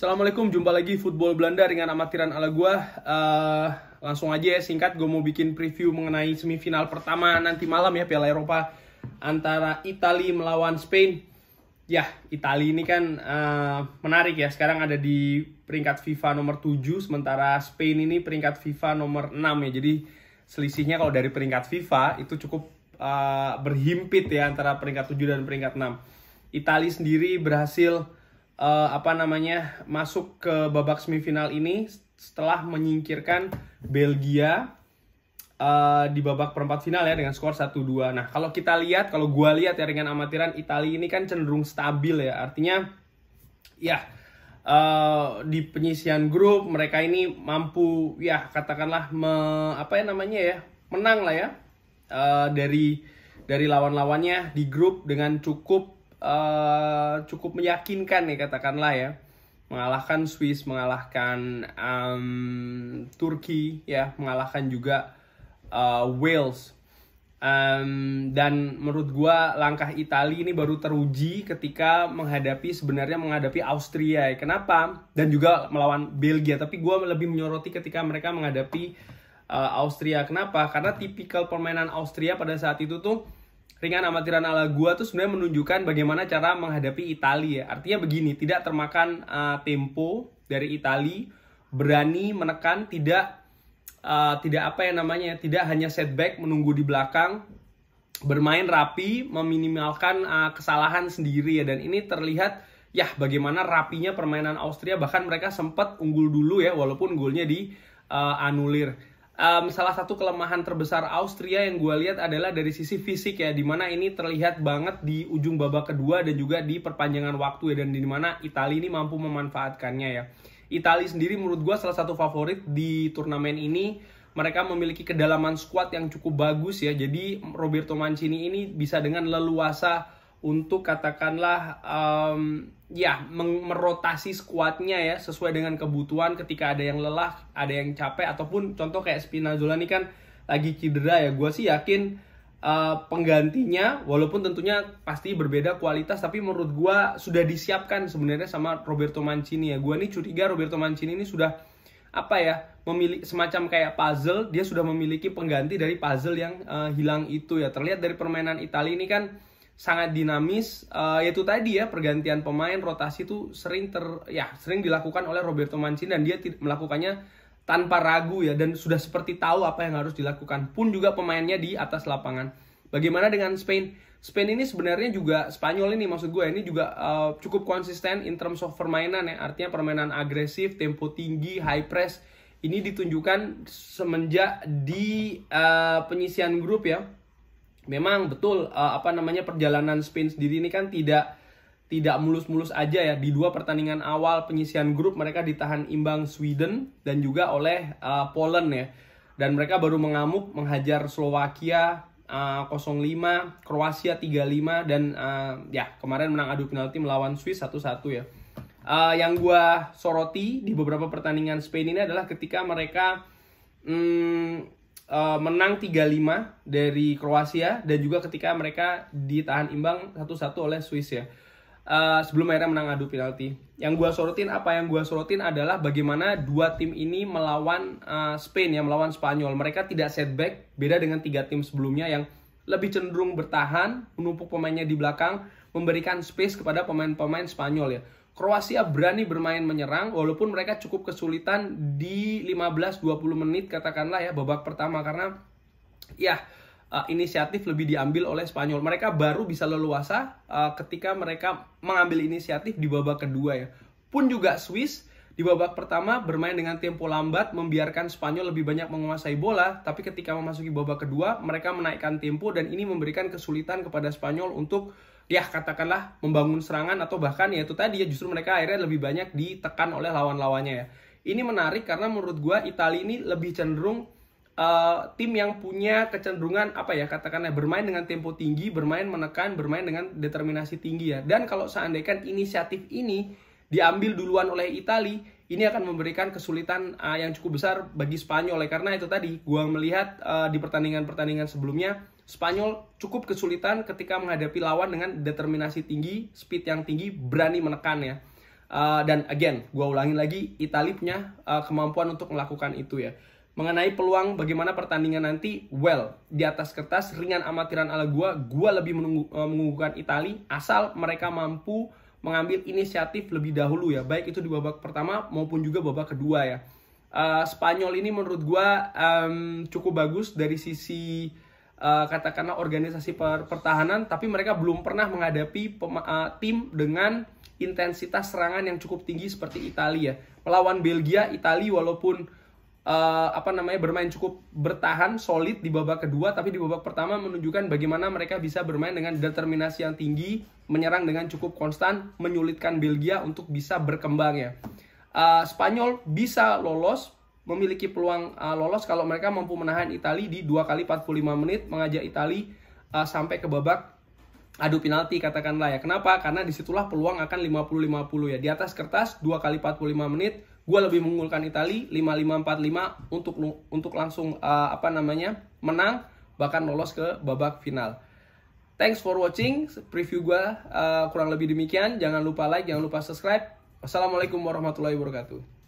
Assalamualaikum, jumpa lagi Football Belanda dengan amatiran ala gue. Uh, langsung aja ya, singkat gue mau bikin preview mengenai semifinal pertama nanti malam ya Piala Eropa antara Italia melawan Spain. Ya, Italia ini kan uh, menarik ya. Sekarang ada di peringkat FIFA nomor 7 sementara Spain ini peringkat FIFA nomor 6 ya. Jadi selisihnya kalau dari peringkat FIFA itu cukup uh, berhimpit ya antara peringkat 7 dan peringkat 6. Italia sendiri berhasil uh, apa namanya masuk ke babak semifinal ini setelah menyingkirkan Belgia uh, di babak perempat final ya dengan skor 1-2. Nah, kalau kita lihat kalau gue lihat ya dengan amatiran Italia ini kan cenderung stabil ya. Artinya ya uh, di penyisian grup mereka ini mampu ya katakanlah me, apa ya namanya ya, menang lah ya uh, dari dari lawan-lawannya di grup dengan cukup Eh, cukup meyakinkan nih katakanlah ya mengalahkan Swiss, mengalahkan um, Turki, ya, mengalahkan juga uh, Wales. Um, dan menurut gue langkah Italia ini baru teruji ketika menghadapi sebenarnya menghadapi Austria. Ya. Kenapa? Dan juga melawan Belgia. Tapi gue lebih menyoroti ketika mereka menghadapi uh, Austria. Kenapa? Karena tipikal permainan Austria pada saat itu tuh Ringan amatiran ala gua tuh sebenarnya menunjukkan bagaimana cara menghadapi Italia. Ya. Artinya begini, tidak termakan uh, tempo dari Italia, berani menekan, tidak uh, tidak apa ya namanya, ya, tidak hanya setback menunggu di belakang, bermain rapi, meminimalkan uh, kesalahan sendiri ya dan ini terlihat ya bagaimana rapinya permainan Austria bahkan mereka sempat unggul dulu ya walaupun golnya di uh, anulir um, salah satu kelemahan terbesar Austria yang gue lihat adalah dari sisi fisik ya dimana ini terlihat banget di ujung babak kedua dan juga di perpanjangan waktu ya dan dimana Italia ini mampu memanfaatkannya ya Italia sendiri menurut gue salah satu favorit di turnamen ini mereka memiliki kedalaman squad yang cukup bagus ya jadi Roberto Mancini ini bisa dengan leluasa untuk katakanlah um, ya merotasi skuadnya ya sesuai dengan kebutuhan ketika ada yang lelah, ada yang capek ataupun contoh kayak Spinazzola ini kan lagi cedera ya. Gue sih yakin uh, penggantinya walaupun tentunya pasti berbeda kualitas tapi menurut gue sudah disiapkan sebenarnya sama Roberto Mancini ya. Gue nih curiga Roberto Mancini ini sudah apa ya memiliki semacam kayak puzzle dia sudah memiliki pengganti dari puzzle yang uh, hilang itu ya terlihat dari permainan Italia ini kan sangat dinamis uh, yaitu tadi ya pergantian pemain rotasi itu sering ter ya sering dilakukan oleh Roberto Mancini dan dia melakukannya tanpa ragu ya dan sudah seperti tahu apa yang harus dilakukan pun juga pemainnya di atas lapangan. Bagaimana dengan Spain? Spain ini sebenarnya juga Spanyol ini maksud gue ini juga uh, cukup konsisten in terms of permainan ya artinya permainan agresif, tempo tinggi, high press ini ditunjukkan semenjak di uh, penyisian grup ya memang betul uh, apa namanya perjalanan Spain sendiri ini kan tidak tidak mulus-mulus aja ya di dua pertandingan awal penyisian grup mereka ditahan imbang Sweden dan juga oleh uh, Poland ya dan mereka baru mengamuk menghajar Slovakia uh, eh, 05 Kroasia 35 dan uh, ya kemarin menang adu penalti melawan Swiss 1-1 ya uh, yang gua soroti di beberapa pertandingan Spain ini adalah ketika mereka hmm, uh, menang 3-5 dari Kroasia dan juga ketika mereka ditahan imbang satu-satu oleh Swiss ya. Uh, sebelum akhirnya menang adu penalti. Yang gua sorotin apa yang gua sorotin adalah bagaimana dua tim ini melawan uh, Spain ya, melawan Spanyol. Mereka tidak setback, beda dengan tiga tim sebelumnya yang lebih cenderung bertahan, menumpuk pemainnya di belakang, memberikan space kepada pemain-pemain Spanyol ya. Kroasia berani bermain menyerang walaupun mereka cukup kesulitan di 15-20 menit katakanlah ya babak pertama karena ya uh, inisiatif lebih diambil oleh Spanyol. Mereka baru bisa leluasa uh, ketika mereka mengambil inisiatif di babak kedua ya. Pun juga Swiss di babak pertama bermain dengan tempo lambat membiarkan Spanyol lebih banyak menguasai bola, tapi ketika memasuki babak kedua mereka menaikkan tempo dan ini memberikan kesulitan kepada Spanyol untuk ya katakanlah membangun serangan atau bahkan ya itu tadi ya justru mereka akhirnya lebih banyak ditekan oleh lawan-lawannya ya. Ini menarik karena menurut gue Italia ini lebih cenderung uh, tim yang punya kecenderungan apa ya katakanlah bermain dengan tempo tinggi, bermain menekan, bermain dengan determinasi tinggi ya. Dan kalau seandainya inisiatif ini diambil duluan oleh Italia, ini akan memberikan kesulitan uh, yang cukup besar bagi Spanyol ya karena itu tadi gue melihat uh, di pertandingan-pertandingan sebelumnya Spanyol cukup kesulitan ketika menghadapi lawan dengan determinasi tinggi, speed yang tinggi, berani menekan ya. Uh, dan again, gue ulangin lagi, Italia punya uh, kemampuan untuk melakukan itu ya. Mengenai peluang bagaimana pertandingan nanti, well, di atas kertas ringan amatiran ala gue, gue lebih menunggu, uh, eh, mengunggulkan Italia asal mereka mampu mengambil inisiatif lebih dahulu ya, baik itu di babak pertama maupun juga babak kedua ya. Uh, Spanyol ini menurut gue um, cukup bagus dari sisi uh, katakanlah organisasi per pertahanan tapi mereka belum pernah menghadapi uh, tim dengan intensitas serangan yang cukup tinggi seperti Italia. Melawan Belgia, Italia walaupun uh, apa namanya bermain cukup bertahan solid di babak kedua tapi di babak pertama menunjukkan bagaimana mereka bisa bermain dengan determinasi yang tinggi, menyerang dengan cukup konstan, menyulitkan Belgia untuk bisa berkembang ya. Uh, Spanyol bisa lolos memiliki peluang uh, lolos kalau mereka mampu menahan Itali di 2 kali 45 menit mengajak Itali uh, sampai ke babak adu penalti katakanlah ya. Kenapa? Karena disitulah peluang akan 50-50 ya. Di atas kertas 2 kali 45 menit gue lebih mengunggulkan Itali 5545 untuk untuk langsung uh, apa namanya menang bahkan lolos ke babak final. Thanks for watching preview gue uh, kurang lebih demikian. Jangan lupa like, jangan lupa subscribe. Wassalamualaikum warahmatullahi wabarakatuh.